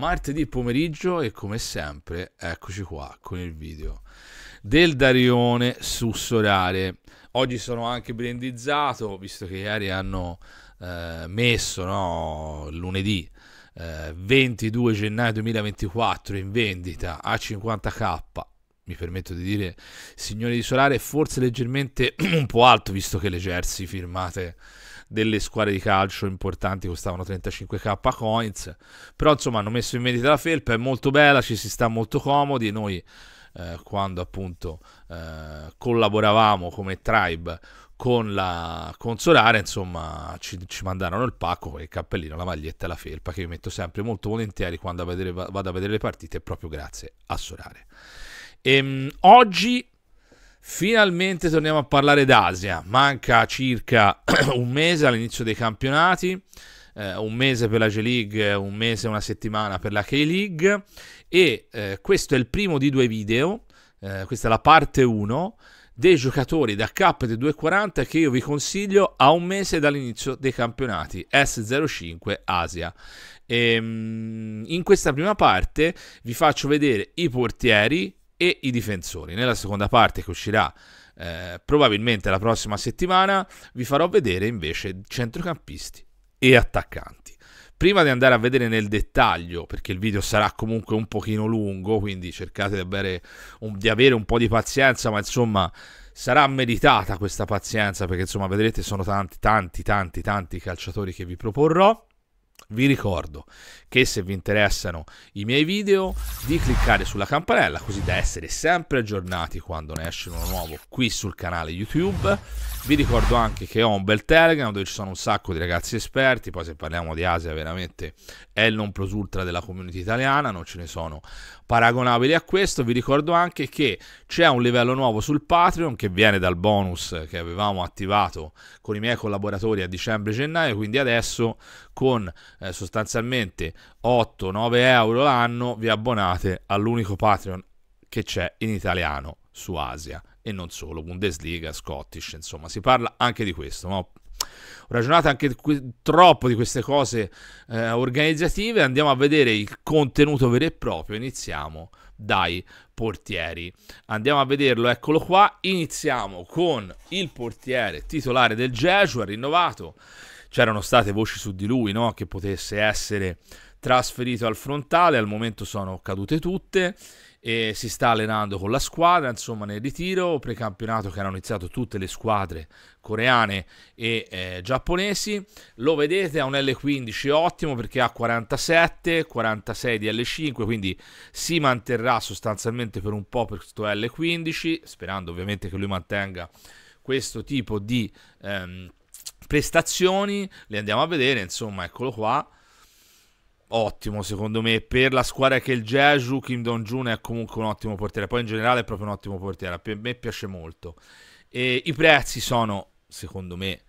martedì pomeriggio e come sempre eccoci qua con il video del Darione su Sorare. Oggi sono anche brandizzato visto che ieri hanno eh, messo no, lunedì eh, 22 gennaio 2024 in vendita a 50k mi permetto di dire signori di Solare forse leggermente un po' alto visto che le jersey firmate delle squadre di calcio importanti costavano 35k coins però insomma hanno messo in vendita la felpa è molto bella ci si sta molto comodi noi eh, quando appunto eh, collaboravamo come tribe con la consolare, insomma, ci, ci, mandarono il pacco con il cappellino, la maglietta e la felpa che vi metto sempre molto volentieri quando a vedere, vado a vedere le partite, proprio grazie a Sorare. Ehm, oggi Finalmente torniamo a parlare d'Asia, manca circa un mese all'inizio dei campionati, eh, un mese per la G-League, un mese, una settimana per la K-League e eh, questo è il primo di due video, eh, questa è la parte 1 dei giocatori da cap 240 che io vi consiglio a un mese dall'inizio dei campionati S05 Asia. E, ehm, in questa prima parte vi faccio vedere i portieri, e i difensori. Nella seconda parte che uscirà eh, probabilmente la prossima settimana vi farò vedere invece centrocampisti e attaccanti. Prima di andare a vedere nel dettaglio, perché il video sarà comunque un pochino lungo, quindi cercate di avere un, di avere un po' di pazienza, ma insomma sarà meritata questa pazienza perché insomma vedrete sono tanti tanti tanti tanti calciatori che vi proporrò vi ricordo che se vi interessano i miei video di cliccare sulla campanella così da essere sempre aggiornati quando ne esce uno nuovo qui sul canale YouTube. Vi ricordo anche che ho un bel Telegram dove ci sono un sacco di ragazzi esperti, poi se parliamo di Asia veramente è il non plus ultra della community italiana, non ce ne sono paragonabili a questo. Vi ricordo anche che c'è un livello nuovo sul Patreon che viene dal bonus che avevamo attivato con i miei collaboratori a dicembre e gennaio, quindi adesso con eh, sostanzialmente 8-9 euro l'anno vi abbonate all'unico Patreon che c'è in italiano su Asia e non solo, Bundesliga, Scottish, insomma, si parla anche di questo, ma ho ragionato anche troppo di queste cose eh, organizzative, andiamo a vedere il contenuto vero e proprio, iniziamo dai portieri. Andiamo a vederlo, eccolo qua, iniziamo con il portiere titolare del Jeju, rinnovato, c'erano state voci su di lui no? che potesse essere trasferito al frontale, al momento sono cadute tutte e si sta allenando con la squadra, insomma nel ritiro, precampionato che hanno iniziato tutte le squadre coreane e eh, giapponesi, lo vedete ha un L15 ottimo perché ha 47, 46 di L5, quindi si manterrà sostanzialmente per un po' per questo L15, sperando ovviamente che lui mantenga questo tipo di ehm, prestazioni, le andiamo a vedere, insomma eccolo qua ottimo secondo me per la squadra che il Jeju Kim Dong-jun è comunque un ottimo portiere poi in generale è proprio un ottimo portiere a me piace molto e i prezzi sono secondo me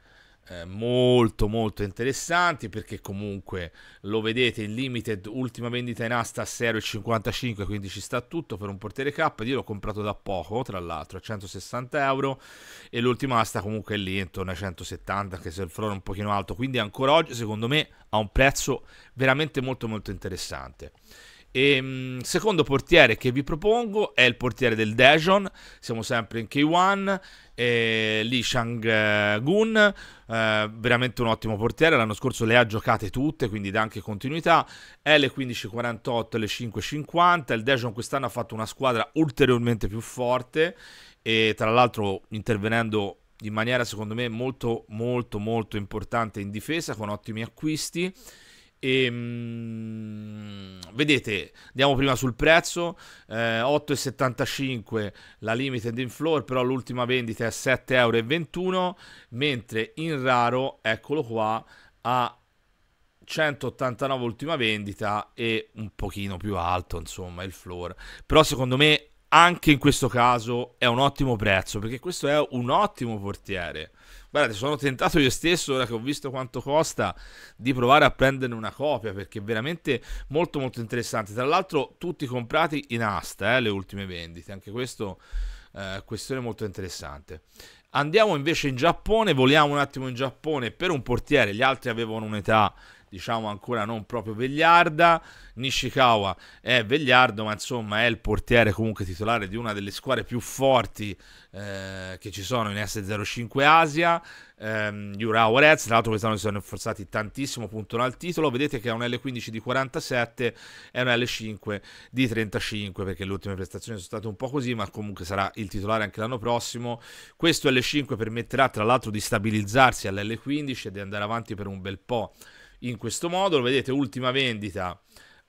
eh, molto molto interessanti perché comunque lo vedete il limited ultima vendita in asta a 0,55 quindi ci sta tutto per un portiere K io l'ho comprato da poco tra l'altro a 160 euro e l'ultima asta comunque è lì intorno a 170 anche se il floor è un pochino alto quindi ancora oggi secondo me ha un prezzo veramente molto molto interessante e, ehm, secondo portiere che vi propongo è il portiere del Dejon, siamo sempre in K1, eh, Lee Shang-gun, eh, veramente un ottimo portiere, l'anno scorso le ha giocate tutte, quindi dà anche continuità, è le 15.48, le 5.50, il Dejon quest'anno ha fatto una squadra ulteriormente più forte e tra l'altro intervenendo in maniera secondo me molto molto molto importante in difesa con ottimi acquisti. E, ehm, mh, vedete, andiamo prima sul prezzo, eh, 8,75 la limited in floor, però l'ultima vendita è 7,21 euro, mentre in raro, eccolo qua, a 189 ultima vendita e un pochino più alto, insomma, il floor. Però secondo me anche in questo caso è un ottimo prezzo, perché questo è un ottimo portiere. Guardate, sono tentato io stesso, ora che ho visto quanto costa, di provare a prenderne una copia perché è veramente molto molto interessante. Tra l'altro tutti comprati in asta, eh, le ultime vendite, anche questo eh, questione molto interessante. Andiamo invece in Giappone, voliamo un attimo in Giappone per un portiere, gli altri avevano un'età diciamo ancora non proprio vegliarda. Nishikawa è vegliardo, ma insomma è il portiere comunque titolare di una delle squadre più forti eh, che ci sono in S05 Asia. Ehm, Yura Orez, tra l'altro quest'anno si sono rinforzati tantissimo, puntano al titolo. Vedete che è un L15 di 47 e un L5 di 35, perché le ultime prestazioni sono state un po' così, ma comunque sarà il titolare anche l'anno prossimo. Questo L5 permetterà tra l'altro di stabilizzarsi all'L15 e di andare avanti per un bel po' in questo modo. Lo vedete, ultima vendita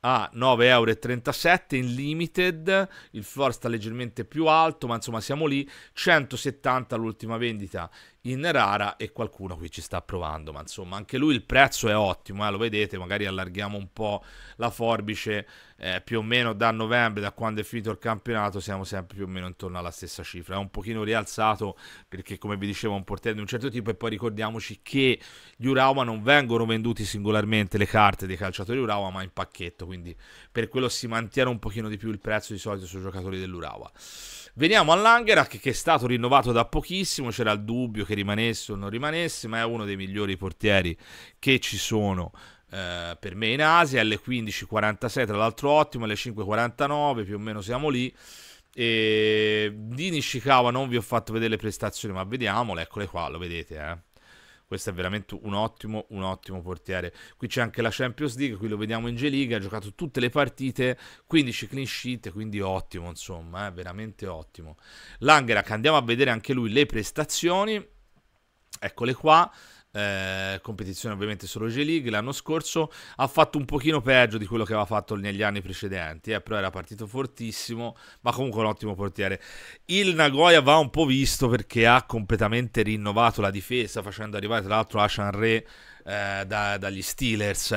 a 9,37 euro in limited, il floor sta leggermente più alto, ma insomma siamo lì, 170 l'ultima vendita in rara e qualcuno qui ci sta provando, ma insomma anche lui il prezzo è ottimo, eh, lo vedete, magari allarghiamo un po' la forbice, eh, più o meno da novembre, da quando è finito il campionato, siamo sempre più o meno intorno alla stessa cifra, è un pochino rialzato perché come vi dicevo è un portiere di un certo tipo e poi ricordiamoci che gli Urawa non vengono venduti singolarmente le carte dei calciatori Urawa ma in pacchetto, quindi per quello si mantiene un pochino di più il prezzo di solito sui giocatori dell'Urawa. Veniamo all'Angerak che è stato rinnovato da pochissimo, c'era il dubbio che rimanesse o non rimanesse, ma è uno dei migliori portieri che ci sono eh, per me in Asia, alle 15.46 tra l'altro ottimo, alle 5.49 più o meno siamo lì. E di Nishikawa non vi ho fatto vedere le prestazioni, ma vediamole, eccole qua, lo vedete, eh questo è veramente un ottimo, un ottimo portiere. Qui c'è anche la Champions League, qui lo vediamo in G-League, ha giocato tutte le partite, 15 clean sheet, quindi ottimo, insomma, eh, veramente ottimo. Langerak, andiamo a vedere anche lui le prestazioni, eccole qua eh, competizione ovviamente solo j league l'anno scorso ha fatto un pochino peggio di quello che aveva fatto negli anni precedenti, eh, però era partito fortissimo, ma comunque un ottimo portiere. Il Nagoya va un po' visto perché ha completamente rinnovato la difesa, facendo arrivare tra l'altro Ashan Re eh, da, dagli Steelers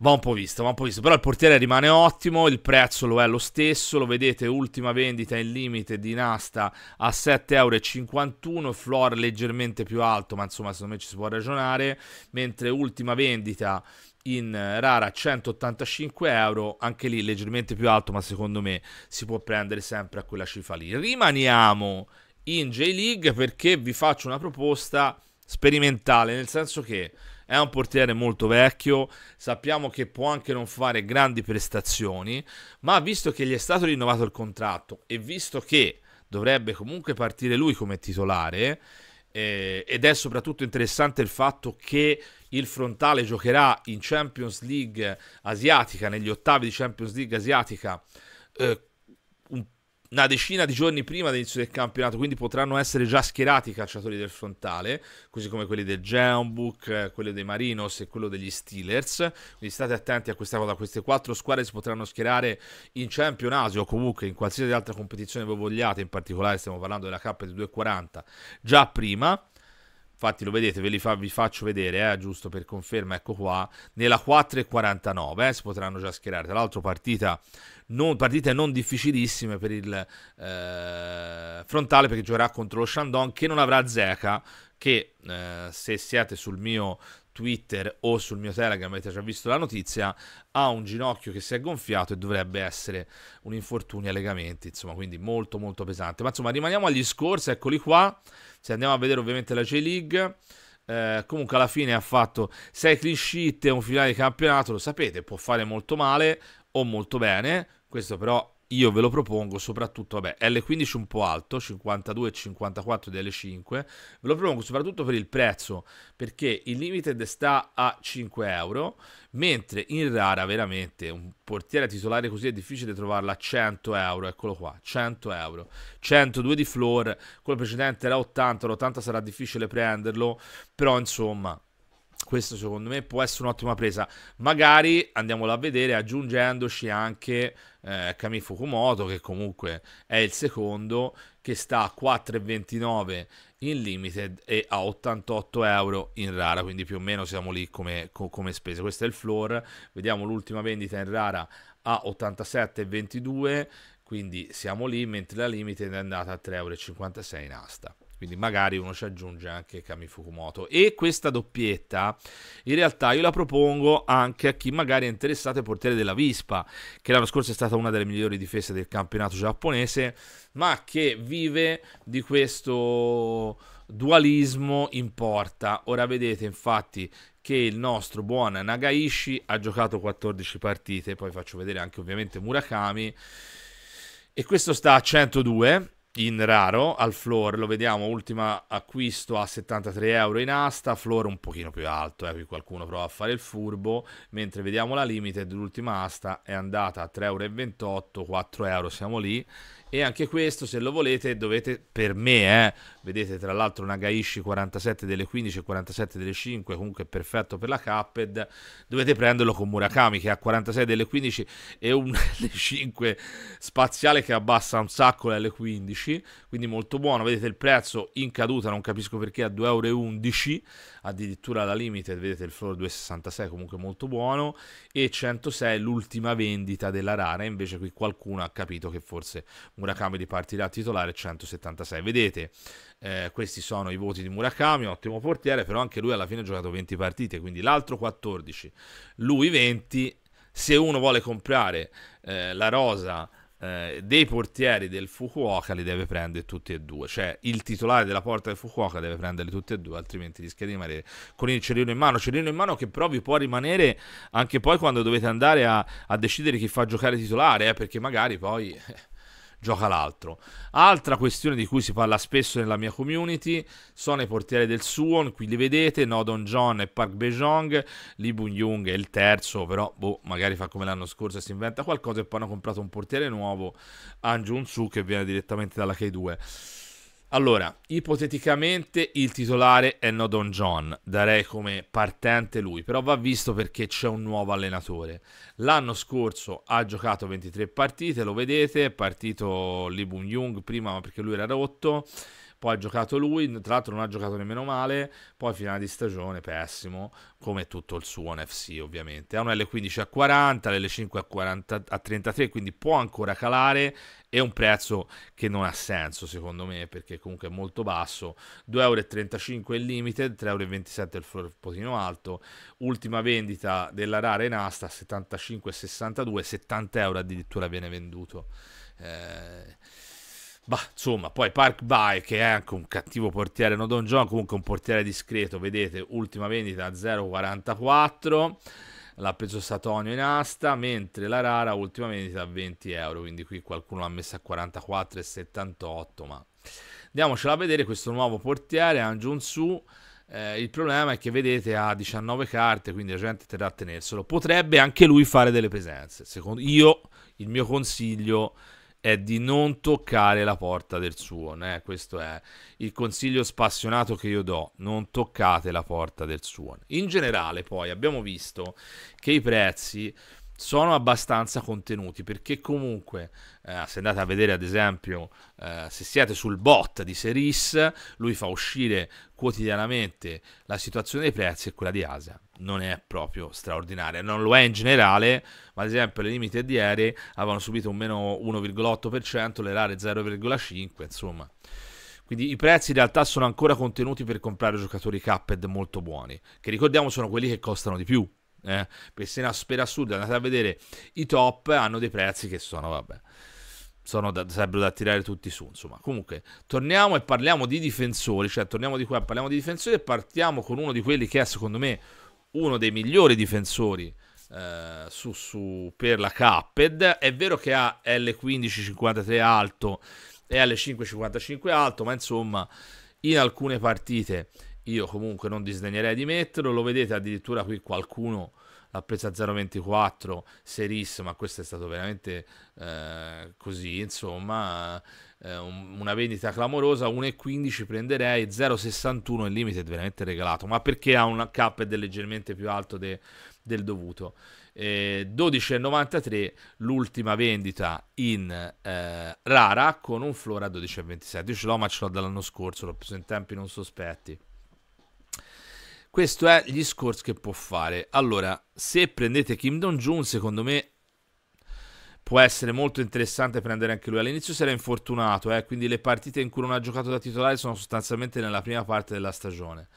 Va un po' visto, va un po' visto. Però il portiere rimane ottimo, il prezzo lo è lo stesso, lo vedete, ultima vendita in limite di Nasta a 7,51€, floor leggermente più alto, ma insomma secondo me ci si può ragionare, mentre ultima vendita in rara 185 euro, anche lì leggermente più alto, ma secondo me si può prendere sempre a quella cifra lì. Rimaniamo in J-League perché vi faccio una proposta sperimentale, nel senso che è un portiere molto vecchio, sappiamo che può anche non fare grandi prestazioni, ma visto che gli è stato rinnovato il contratto e visto che dovrebbe comunque partire lui come titolare, eh, ed è soprattutto interessante il fatto che il frontale giocherà in Champions League asiatica, negli ottavi di Champions League asiatica, eh, una decina di giorni prima dell'inizio del campionato, quindi potranno essere già schierati i calciatori del frontale, così come quelli del Jeonbuk, eh, quello dei Marinos e quello degli Steelers. Quindi state attenti a questa cosa, queste quattro squadre si potranno schierare in campionato o comunque in qualsiasi altra competizione voi vogliate, in particolare stiamo parlando della K di 240 già prima infatti lo vedete, ve li fa, vi faccio vedere, eh, giusto per conferma, ecco qua, nella 4.49 eh, si potranno già schierare, tra l'altro partita non, partite non difficilissime per il eh, frontale perché giocherà contro lo Shandong che non avrà Zeca che eh, se siete sul mio, Twitter o sul mio Telegram avete già visto la notizia, ha un ginocchio che si è gonfiato e dovrebbe essere un infortunio ai legamenti, insomma, quindi molto molto pesante. Ma insomma, rimaniamo agli scorsi, eccoli qua. Se andiamo a vedere ovviamente la J-League, eh, comunque alla fine ha fatto 6 clean sheet e un finale di campionato, lo sapete, può fare molto male o molto bene, questo però io ve lo propongo soprattutto, vabbè, L15 un po' alto, 52 54 di L5, ve lo propongo soprattutto per il prezzo, perché il limited sta a 5 euro, mentre in rara veramente un portiere titolare così è difficile trovarla a 100 euro, eccolo qua, 100 euro, 102 di floor, quello precedente era 80, l'80 sarà difficile prenderlo, però insomma questo secondo me può essere un'ottima presa. Magari andiamolo a vedere aggiungendoci anche eh, Kami Fukumoto, che comunque è il secondo, che sta a 4,29 in limited e a 88 euro in rara, quindi più o meno siamo lì come, co- come spese. Questo è il floor, vediamo l'ultima vendita in rara a 87,22, quindi siamo lì, mentre la limited è andata a 3,56 euro in asta quindi magari uno ci aggiunge anche Kami Fukumoto. E questa doppietta in realtà io la propongo anche a chi magari è interessato ai portiere della Vispa, che l'anno scorso è stata una delle migliori difese del campionato giapponese, ma che vive di questo dualismo in porta. Ora vedete infatti che il nostro buon Nagaishi ha giocato 14 partite, poi faccio vedere anche ovviamente Murakami e questo sta a 102 in raro al floor, lo vediamo, ultimo acquisto a 73 euro in asta, floor un pochino più alto, eh, qui qualcuno prova a fare il furbo, mentre vediamo la limited, l'ultima asta è andata a 3,28 euro, 4 euro, siamo lì, e anche questo se lo volete dovete per me eh, vedete tra l'altro una Gaishi 47 delle 15 e 47 delle 5 comunque perfetto per la Cuphead dovete prenderlo con Murakami che ha 46 delle 15 e un L5 spaziale che abbassa un sacco le L15 quindi molto buono vedete il prezzo in caduta non capisco perché a 2,11€ addirittura la limite vedete il floor 2,66 comunque molto buono e 106 l'ultima vendita della rara invece qui qualcuno ha capito che forse Murakami ripartirà titolare 176. Vedete, eh, questi sono i voti di Murakami, ottimo portiere, però anche lui alla fine ha giocato 20 partite, quindi l'altro 14, lui 20. Se uno vuole comprare eh, la rosa eh, dei portieri del Fukuoka li deve prendere tutti e due, cioè il titolare della porta del Fukuoka deve prenderli tutti e due, altrimenti rischia di rimanere con il cerino in mano. Cerino in mano che però vi può rimanere anche poi quando dovete andare a, a decidere chi fa giocare titolare, eh, perché magari poi. Eh, gioca l'altro. Altra questione di cui si parla spesso nella mia community sono i portieri del Suon, qui li vedete, Nodon John e Park Bejong, Lee Bun-Jung è il terzo, però boh, magari fa come l'anno scorso e si inventa qualcosa e poi hanno comprato un portiere nuovo, An Jun-Su che viene direttamente dalla K2. Allora, ipoteticamente il titolare è Nodon John, darei come partente lui, però va visto perché c'è un nuovo allenatore. L'anno scorso ha giocato 23 partite, lo vedete, è partito Lee Boon Jung prima perché lui era rotto, poi ha giocato lui, tra l'altro non ha giocato nemmeno male, poi finale di stagione pessimo, come tutto il suo NFC ovviamente. Ha un L15 a 40, l'L5 a, 40, a 33, quindi può ancora calare è un prezzo che non ha senso secondo me perché comunque è molto basso 2,35 euro il limited 3,27 euro il floor potino alto ultima vendita della rara in asta 75,62 70 euro addirittura viene venduto eh, bah, insomma, poi Park By che è anche un cattivo portiere, non Don John, comunque un portiere discreto, vedete, ultima vendita a 0,44 l'ha preso Satonio in asta, mentre la rara ultima vendita a 20 euro, quindi qui qualcuno l'ha messa a 44,78, ma andiamocela a vedere questo nuovo portiere, Anjun Su, eh, il problema è che vedete ha 19 carte, quindi la gente terrà a tenerselo, potrebbe anche lui fare delle presenze, secondo io il mio consiglio è è di non toccare la porta del suono. Eh? Questo è il consiglio spassionato che io do, non toccate la porta del suono. In generale poi abbiamo visto che i prezzi sono abbastanza contenuti perché comunque eh, se andate a vedere ad esempio eh, se siete sul bot di Seris lui fa uscire quotidianamente la situazione dei prezzi e quella di Asia non è proprio straordinaria non lo è in generale ma ad esempio le di aeree avevano subito un meno 1,8% le rare 0,5 insomma quindi i prezzi in realtà sono ancora contenuti per comprare giocatori capped molto buoni che ricordiamo sono quelli che costano di più eh, Pessina super assurda, andate a vedere i top, hanno dei prezzi che sono, vabbè, sono da, sarebbero da tirare tutti su, insomma. Comunque, torniamo e parliamo di difensori, cioè torniamo di qua, parliamo di difensori e partiamo con uno di quelli che è, secondo me, uno dei migliori difensori eh, su, su, per la Cupped. È vero che ha l 1553 alto e l 555 alto, ma insomma in alcune partite io comunque non disdegnerei di metterlo, lo vedete addirittura qui qualcuno l'ha presa 0,24, serissimo, ma questo è stato veramente eh, così, insomma, eh, un, una vendita clamorosa, 1,15 prenderei, 0,61 il limite è veramente regalato, ma perché ha un cap ed è leggermente più alto de, del dovuto. Eh, 12,93 l'ultima vendita in eh, rara con un flora a 12,27. Io ce l'ho, ma ce l'ho dall'anno scorso, l'ho preso in tempi non sospetti. Questo è gli scores che può fare. Allora, se prendete Kim Dong-jun, secondo me può essere molto interessante prendere anche lui. All'inizio si era infortunato, eh, quindi le partite in cui non ha giocato da titolare sono sostanzialmente nella prima parte della stagione.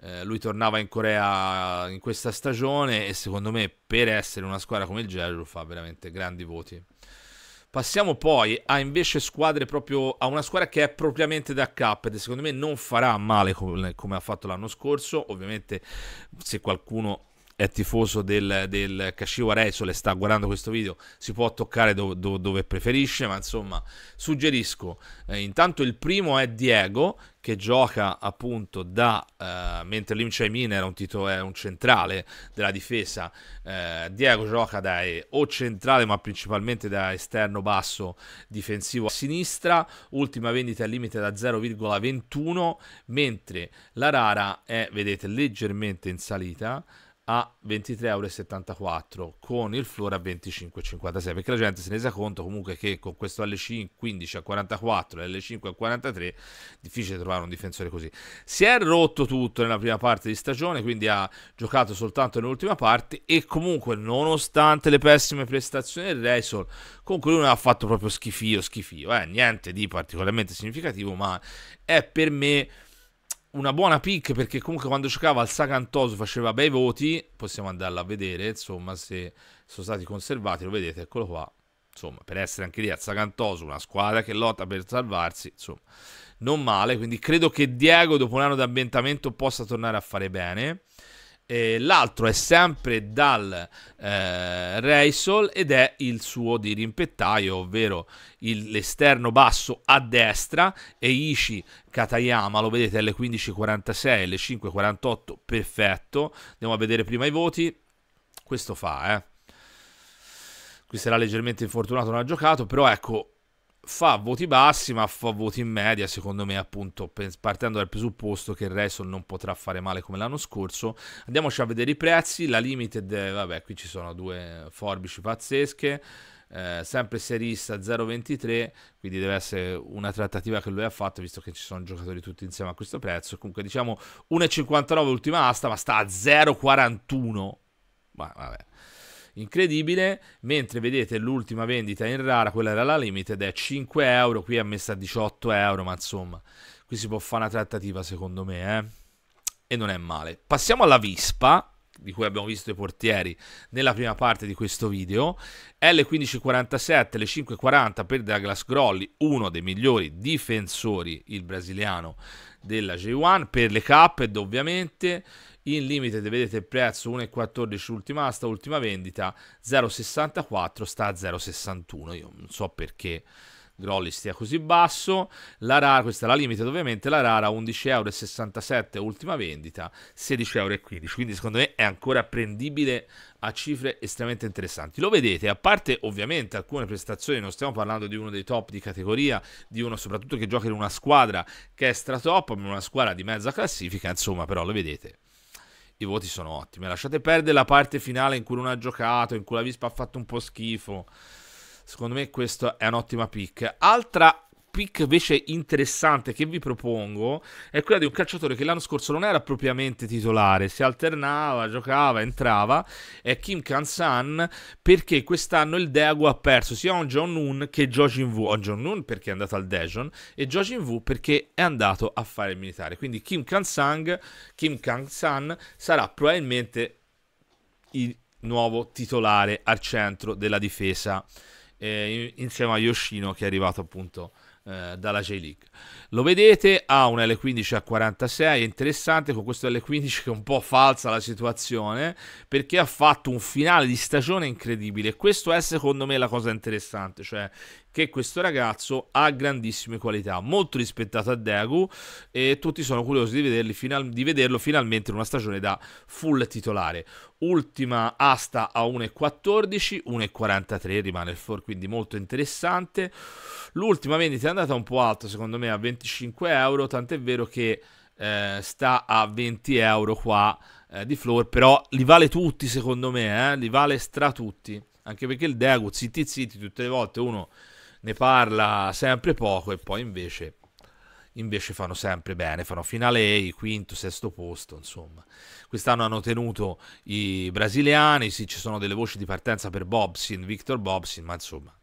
Eh, lui tornava in Corea in questa stagione e secondo me per essere una squadra come il Gelo fa veramente grandi voti. Passiamo poi a invece squadre proprio a una squadra che è propriamente da cap ed secondo me non farà male come, come ha fatto l'anno scorso. Ovviamente se qualcuno è tifoso del, del Kashiwa Reysol e sta guardando questo video si può toccare do, do, dove preferisce ma insomma suggerisco eh, intanto il primo è Diego che gioca appunto da eh, mentre Lim Chaimin era un, titolo, era eh, un centrale della difesa eh, Diego gioca da eh, o centrale ma principalmente da esterno basso difensivo a sinistra ultima vendita al limite da 0,21 mentre la Rara è vedete leggermente in salita a 23,74€ con il floor a 25,56 perché la gente si è resa conto comunque che con questo L15 a 44 e L5 a 43 difficile trovare un difensore così si è rotto tutto nella prima parte di stagione quindi ha giocato soltanto nell'ultima parte e comunque nonostante le pessime prestazioni del Reisol con cui lui ha fatto proprio schifio schifio eh? niente di particolarmente significativo ma è per me una buona pick perché comunque quando giocava al Sacantoso faceva bei voti, possiamo andarla a vedere, insomma, se sono stati conservati, lo vedete, eccolo qua. Insomma, per essere anche lì al Sacantoso, una squadra che lotta per salvarsi, insomma, non male, quindi credo che Diego dopo un anno di ambientamento possa tornare a fare bene eh, l'altro è sempre dal eh, Reisol ed è il suo dirimpettaio, ovvero il, l'esterno basso a destra e Ishi Katayama, lo vedete alle 15.46 e alle 5.48, perfetto. Andiamo a vedere prima i voti. Questo fa, eh. Qui sarà leggermente infortunato, non ha giocato, però ecco, fa voti bassi, ma fa voti in media, secondo me, appunto, partendo dal presupposto che il resto non potrà fare male come l'anno scorso. Andiamoci a vedere i prezzi, la limited, vabbè, qui ci sono due forbici pazzesche. Eh, sempre serista 0,23 quindi deve essere una trattativa che lui ha fatto visto che ci sono giocatori tutti insieme a questo prezzo comunque diciamo 1,59 ultima asta ma sta a 0,41 ma vabbè incredibile, mentre vedete l'ultima vendita in rara, quella era la limited, è 5 euro, qui è messa a 18 euro, ma insomma, qui si può fare una trattativa secondo me, eh? e non è male. Passiamo alla Vispa, di cui abbiamo visto i portieri nella prima parte di questo video, L1547, le 540 per Douglas Grolli, uno dei migliori difensori, il brasiliano, della J1, per le capped ovviamente, in limited vedete il prezzo 1,14 ultima asta, ultima vendita 0,64 sta a 0,61 io non so perché Grolli stia così basso la rara, questa è la limited ovviamente la rara 11,67 euro ultima vendita 16,15 euro quindi secondo me è ancora prendibile a cifre estremamente interessanti lo vedete a parte ovviamente alcune prestazioni non stiamo parlando di uno dei top di categoria di uno soprattutto che gioca in una squadra che è stratop ma una squadra di mezza classifica insomma però lo vedete i voti sono ottimi. Lasciate perdere la parte finale in cui non ha giocato, in cui la Vispa ha fatto un po' schifo. Secondo me questa è un'ottima pick. Altra pick invece interessante che vi propongo è quella di un calciatore che l'anno scorso non era propriamente titolare, si alternava, giocava, entrava, è Kim Kansan perché quest'anno il Daegu ha perso sia un John Noon che Jojin Vu, o John Noon perché è andato al Daejeon e Jojin Vu perché è andato a fare il militare, quindi Kim Kansang, Kim Kansan sarà probabilmente il nuovo titolare al centro della difesa eh, insieme a Yoshino che è arrivato appunto eh, dalla J-League. Lo vedete, ha un L15 a 46, è interessante con questo L15 che è un po' falsa la situazione, perché ha fatto un finale di stagione incredibile. Questo è secondo me la cosa interessante, cioè che questo ragazzo ha grandissime qualità, molto rispettato a Degu e tutti sono curiosi di, final di vederlo finalmente in una stagione da full titolare. Ultima asta a 1,14, 1,43 rimane il for, quindi molto interessante. L'ultima vendita è andata un po' alta secondo me a 20 25 euro, tant'è vero che eh, sta a 20 euro qua eh, di floor, però li vale tutti secondo me, eh? li vale stra tutti, anche perché il Degu, zitti zitti, tutte le volte uno ne parla sempre poco e poi invece invece fanno sempre bene, fanno finale A, quinto, sesto posto, insomma. Quest'anno hanno tenuto i brasiliani, sì, ci sono delle voci di partenza per Bobsin, Victor Bobsin, ma insomma,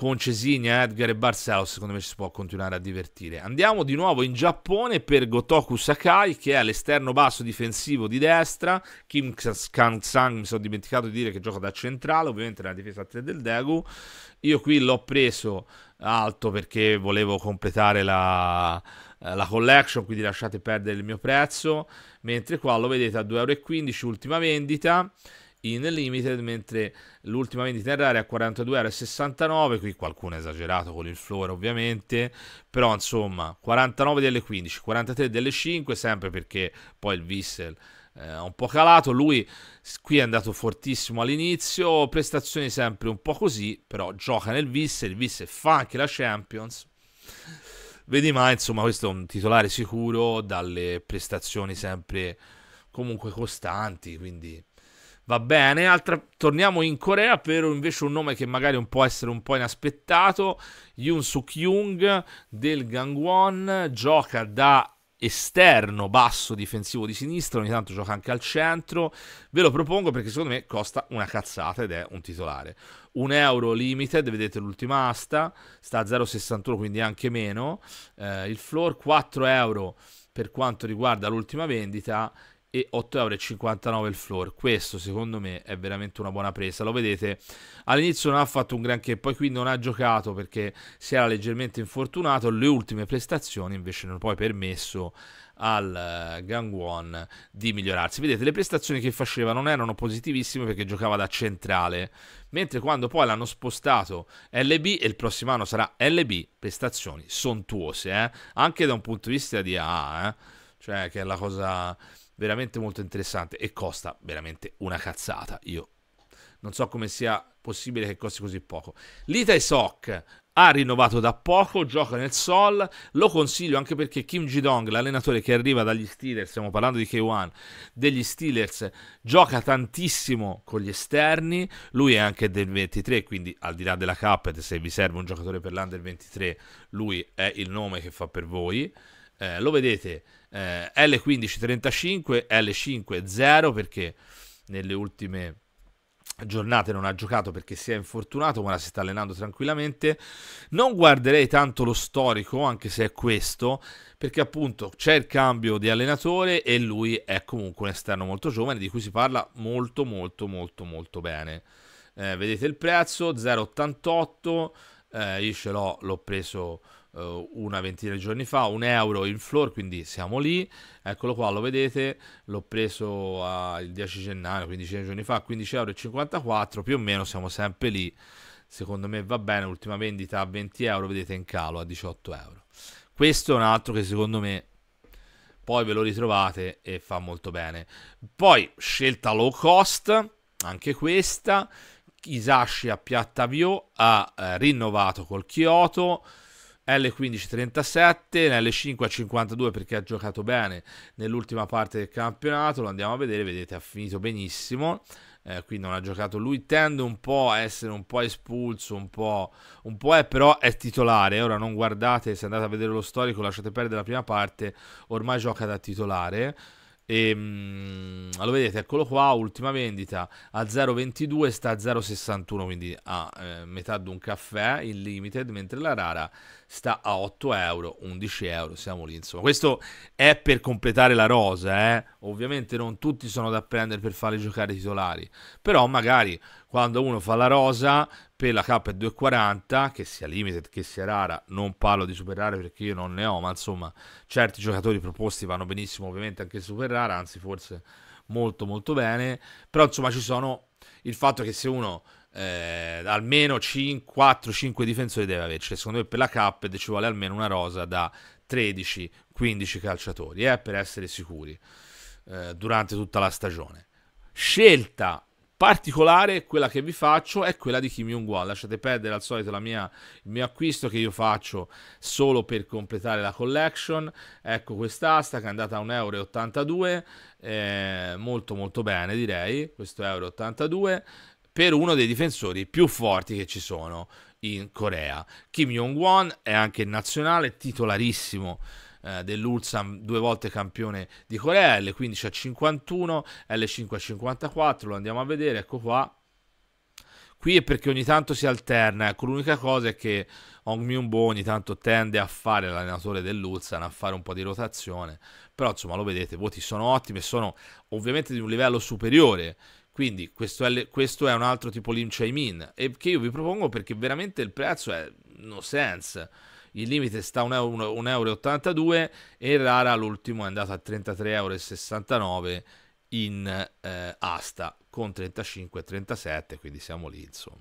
con Cesini, Edgar e Barsao, secondo me ci si può continuare a divertire. Andiamo di nuovo in Giappone per Gotoku Sakai, che è l'esterno basso difensivo di destra. Kim Kansang, mi sono dimenticato di dire che gioca da centrale, ovviamente nella difesa 3 del Degu. Io qui l'ho preso alto perché volevo completare la, la collection, quindi lasciate perdere il mio prezzo. Mentre qua lo vedete a 2,15€ ultima vendita in limited, mentre l'ultima vendita in rare è a 42,69€, qui qualcuno ha esagerato con il floor ovviamente, però insomma 49 delle 15, 43 delle 5, sempre perché poi il Vissel eh, un po' calato, lui qui è andato fortissimo all'inizio, prestazioni sempre un po' così, però gioca nel Vissel, il Vissel fa anche la Champions. Vedi mai, insomma, questo è un titolare sicuro dalle prestazioni sempre comunque costanti, quindi Va bene, altra... torniamo in Corea per invece un nome che magari un può essere un po' inaspettato, Yoon Suk Jung del Gangwon, gioca da esterno basso difensivo di sinistra, ogni tanto gioca anche al centro. Ve lo propongo perché secondo me costa una cazzata ed è un titolare. Un euro limited, vedete l'ultima asta, sta a 0,61 quindi anche meno. Eh, il floor 4 euro per quanto riguarda l'ultima vendita e 8,59€ il floor. Questo secondo me è veramente una buona presa. Lo vedete, all'inizio non ha fatto un granché, poi qui non ha giocato perché si era leggermente infortunato. Le ultime prestazioni invece non hanno poi permesso al eh, Gangwon di migliorarsi. Vedete, le prestazioni che faceva non erano positivissime perché giocava da centrale, mentre quando poi l'hanno spostato LB e il prossimo anno sarà LB, prestazioni sontuose, eh? anche da un punto di vista di AA, eh? cioè che è la cosa veramente molto interessante e costa veramente una cazzata. Io non so come sia possibile che costi così poco. L'Ita Soc ha rinnovato da poco, gioca nel Sol, lo consiglio anche perché Kim Jidong, l'allenatore che arriva dagli Steelers, stiamo parlando di K1, degli Steelers, gioca tantissimo con gli esterni, lui è anche del 23, quindi al di là della Cuphead, se vi serve un giocatore per l'Under 23, lui è il nome che fa per voi eh, lo vedete eh, l 1535 l 50 perché nelle ultime giornate non ha giocato perché si è infortunato, ma ora si sta allenando tranquillamente. Non guarderei tanto lo storico, anche se è questo, perché appunto c'è il cambio di allenatore e lui è comunque un esterno molto giovane di cui si parla molto molto molto molto bene. Eh, vedete il prezzo 0,88, eh, io ce l'ho, l'ho preso eh, una ventina di giorni fa, un euro in floor, quindi siamo lì, eccolo qua, lo vedete, l'ho preso a, il 10 gennaio, 15 giorni fa, 15,54€, più o meno siamo sempre lì, secondo me va bene, ultima vendita a 20 euro, vedete in calo a 18 euro. Questo è un altro che secondo me poi ve lo ritrovate e fa molto bene. Poi scelta low cost, anche questa, Isashi a Piattavio ha eh, rinnovato col Kyoto, l15 37, L5 52 perché ha giocato bene nell'ultima parte del campionato, lo andiamo a vedere, vedete ha finito benissimo. Eh, qui non ha giocato lui, tende un po' a essere un po' espulso, un po', un po' è però è titolare, ora non guardate se andate a vedere lo storico, lasciate perdere la prima parte, ormai gioca da titolare, e, ehm, mh, lo vedete, eccolo qua, ultima vendita a 0,22 sta a 0,61, quindi a eh, metà di un caffè il limited, mentre la rara sta a 8 euro, 11 euro, siamo lì. Insomma, questo è per completare la rosa, eh? ovviamente non tutti sono da prendere per farli giocare i titolari, però magari quando uno fa la rosa per la K 2,40, che sia limited, che sia rara, non parlo di super rare perché io non ne ho, ma insomma certi giocatori proposti vanno benissimo ovviamente anche super rara, anzi forse molto molto bene, però insomma ci sono il fatto che se uno eh, almeno 4-5 difensori deve averci, cioè, secondo me per la K ci vuole almeno una rosa da 13-15 calciatori, eh, per essere sicuri, eh, durante tutta la stagione. Scelta particolare, quella che vi faccio è quella di Kim Jong-un. Lasciate perdere al solito mia, il mio acquisto che io faccio solo per completare la collection. Ecco quest'asta che è andata a 1,82€, eh, molto molto bene direi, questo euro 82 per uno dei difensori più forti che ci sono in Corea. Kim Jong-un è anche nazionale, titolarissimo eh, dell'Ulsan, due volte campione di Corea, L15 a 51, L5 a 54, lo andiamo a vedere, ecco qua. Qui è perché ogni tanto si alterna, ecco l'unica cosa è che Hong Myung-bo ogni tanto tende a fare l'allenatore dell'Ulsan, a fare un po' di rotazione, però insomma lo vedete, i voti sono ottimi sono ovviamente di un livello superiore, quindi questo è, questo è un altro tipo Lim Chai Min, e che io vi propongo perché veramente il prezzo è no sense, il limite sta a 1,82 euro, 1 euro e Rara l'ultimo è andato a 33,69 euro in eh, asta con 35,37 quindi siamo lì insomma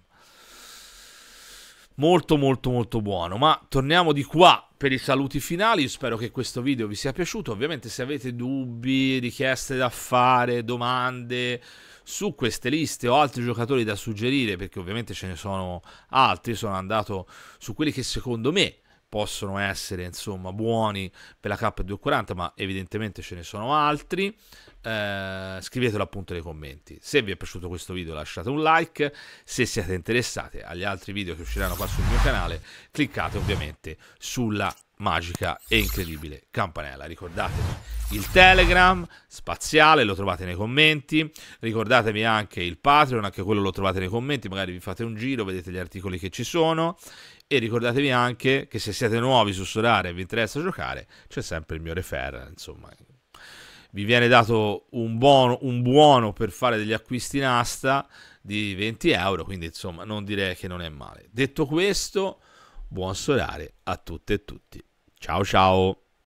molto molto molto buono ma torniamo di qua per i saluti finali Io spero che questo video vi sia piaciuto ovviamente se avete dubbi richieste da fare domande su queste liste o altri giocatori da suggerire perché ovviamente ce ne sono altri sono andato su quelli che secondo me possono essere insomma buoni per la K240 ma evidentemente ce ne sono altri eh, scrivetelo appunto nei commenti se vi è piaciuto questo video lasciate un like se siete interessati agli altri video che usciranno qua sul mio canale cliccate ovviamente sulla magica e incredibile campanella. Ricordatevi il Telegram spaziale, lo trovate nei commenti. Ricordatevi anche il Patreon, anche quello lo trovate nei commenti. Magari vi fate un giro, vedete gli articoli che ci sono. E ricordatevi anche che se siete nuovi su Solare e vi interessa giocare, c'è sempre il mio refer, insomma. Vi viene dato un buono, un buono per fare degli acquisti in asta di 20 euro, quindi insomma non direi che non è male. Detto questo, buon solare a tutte e tutti. Ciao ciao!